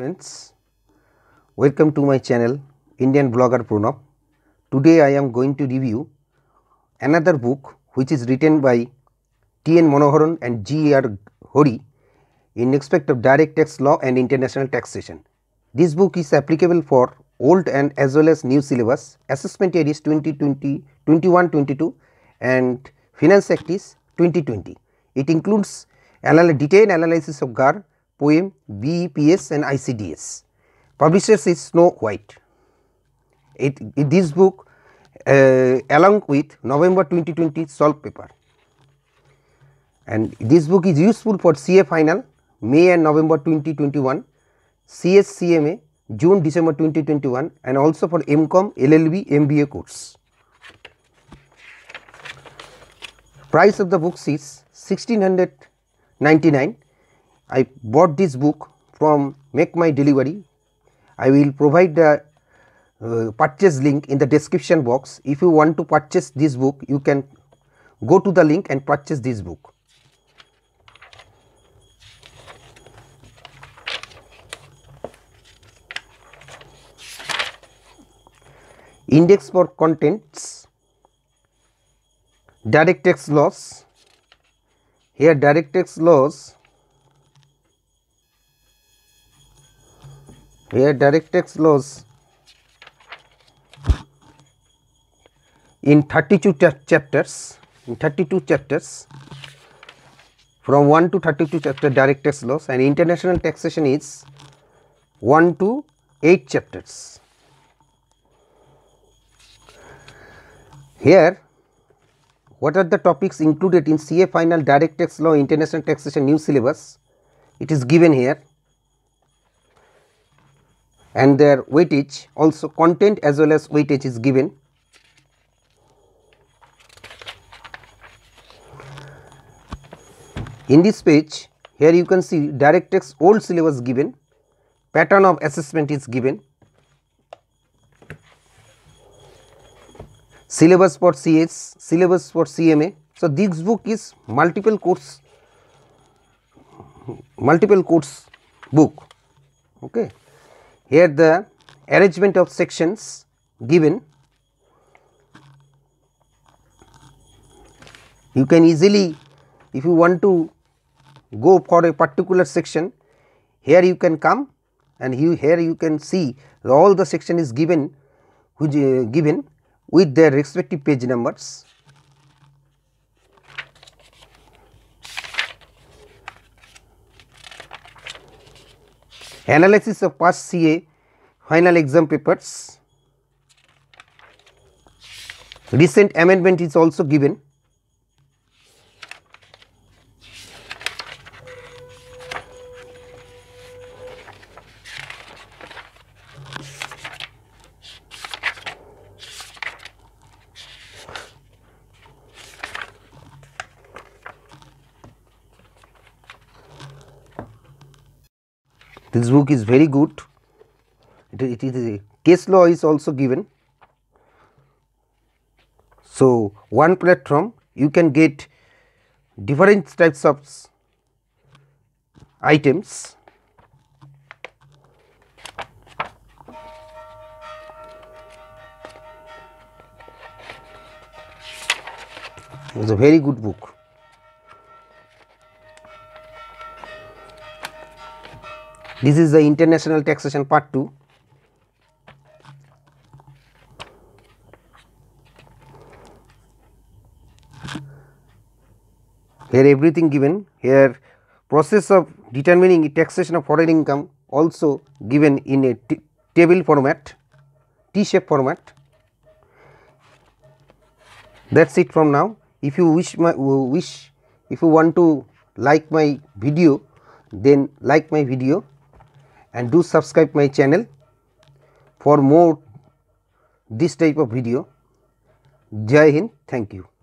friends, welcome to my channel Indian blogger Pranav. Today I am going to review another book which is written by T.N. Monoharan and G.R. Hori in respect of direct tax law and international taxation. This book is applicable for old and as well as new syllabus, assessment year is 2020, 21-22 and finance act is 2020. It includes detailed analysis of GAR POEM, BEPS and ICDS. Publishers is Snow White. It, it this book uh, along with November 2020 solved paper and this book is useful for CA final May and November 2021, CSCMA June December 2021 and also for MCOM, LLB, MBA course. Price of the books is 1699 I bought this book from Make My Delivery. I will provide the uh, purchase link in the description box. If you want to purchase this book, you can go to the link and purchase this book. Index for contents, direct tax laws, here direct tax laws where direct tax laws in 32 chapters in 32 chapters from 1 to 32 chapter direct tax laws and international taxation is 1 to 8 chapters. Here what are the topics included in CA final direct tax law international taxation new syllabus it is given here and their weightage also content as well as weightage is given. In this page here you can see direct text old syllabus given, pattern of assessment is given, syllabus for CS, syllabus for CMA. So, this book is multiple course, multiple course book. Okay. Here the arrangement of sections given you can easily if you want to go for a particular section here you can come and you, here you can see all the section is given which uh, given with their respective page numbers Analysis of past CA final exam papers. Recent amendment is also given. This book is very good. It, it is a case law is also given. So, one platform you can get different types of items. It is a very good book. This is the international taxation part 2. Here everything given, here process of determining taxation of foreign income also given in a table format, T-shape format. That is it from now. If you wish my wish, if you want to like my video, then like my video and do subscribe my channel for more this type of video. Jai Hind. Thank you.